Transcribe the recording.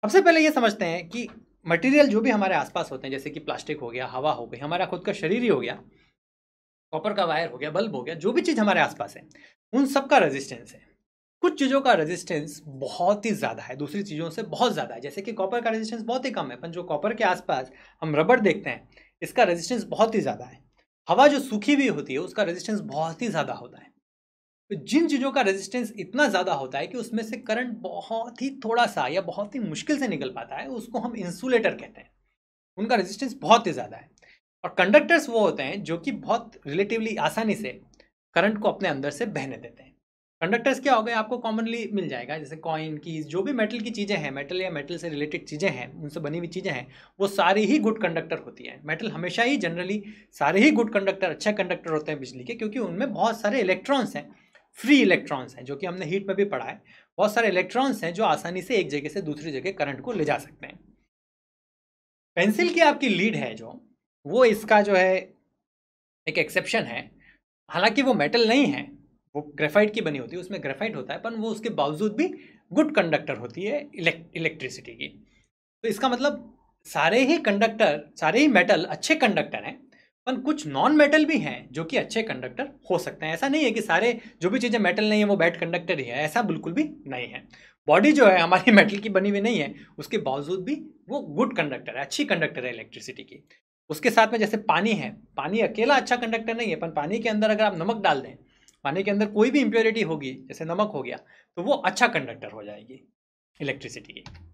सबसे पहले ये समझते हैं कि मटेरियल जो भी हमारे आसपास होते हैं जैसे कि प्लास्टिक हो गया हवा हो गई हमारा खुद का शरीर ही हो गया कॉपर का वायर हो गया बल्ब हो गया जो भी चीज़ हमारे आसपास है उन सब का रेजिस्टेंस है कुछ चीज़ों का रेजिस्टेंस बहुत ही ज़्यादा है दूसरी चीज़ों से बहुत ज़्यादा है जैसे कि कॉपर का रेजिस्टेंस बहुत ही कम है पर जो कॉपर के आसपास हम रबड़ देखते हैं इसका रेजिस्टेंस बहुत ही ज़्यादा है हवा जो सूखी हुई होती है उसका रेजिस्टेंस बहुत ही ज़्यादा होता है तो जिन चीज़ों का रेजिस्टेंस इतना ज़्यादा होता है कि उसमें से करंट बहुत ही थोड़ा सा या बहुत ही मुश्किल से निकल पाता है उसको हम इंसुलेटर कहते हैं उनका रेजिस्टेंस बहुत ही ज़्यादा है और कंडक्टर्स वो होते हैं जो कि बहुत रिलेटिवली आसानी से करंट को अपने अंदर से बहने देते हैं कंडक्टर्स क्या हो गए आपको कॉमनली मिल जाएगा जैसे कॉइन की जो भी मेटल की चीज़ें हैं मेटल या मेटल से रिलेटेड चीज़ें हैं उनसे बनी हुई चीज़ें हैं वो सारी ही गुड कंडक्टर होती हैं मेटल हमेशा ही जनरली सारे ही गुड कंडक्टर अच्छे कंडक्टर होते हैं बिजली के क्योंकि उनमें बहुत सारे इलेक्ट्रॉन्स हैं फ्री इलेक्ट्रॉन्स हैं जो कि हमने हीट में भी पढ़ा है बहुत सारे इलेक्ट्रॉन्स हैं जो आसानी से एक जगह से दूसरी जगह करंट को ले जा सकते हैं पेंसिल की आपकी लीड है जो वो इसका जो है एक एक्सेप्शन है हालांकि वो मेटल नहीं है वो ग्रेफाइट की बनी होती है उसमें ग्रेफाइट होता है पर वो उसके बावजूद भी गुड कंडक्टर होती है इलेक्ट्रिसिटी की तो इसका मतलब सारे ही कंडक्टर सारे ही मेटल अच्छे कंडक्टर हैं पर कुछ नॉन मेटल भी हैं जो कि अच्छे कंडक्टर हो सकते हैं ऐसा नहीं है कि सारे जो भी चीज़ें मेटल नहीं है वो बैड कंडक्टर ही है ऐसा बिल्कुल भी नहीं है बॉडी जो है हमारी मेटल की बनी हुई नहीं है उसके बावजूद भी वो गुड कंडक्टर है अच्छी कंडक्टर है इलेक्ट्रिसिटी की उसके साथ में जैसे पानी है पानी अकेला अच्छा कंडक्टर नहीं है पर पानी के अंदर अगर आप नमक डाल दें पानी के अंदर कोई भी इम्प्योरिटी होगी जैसे नमक हो गया तो वो अच्छा कंडक्टर हो जाएगी इलेक्ट्रिसिटी की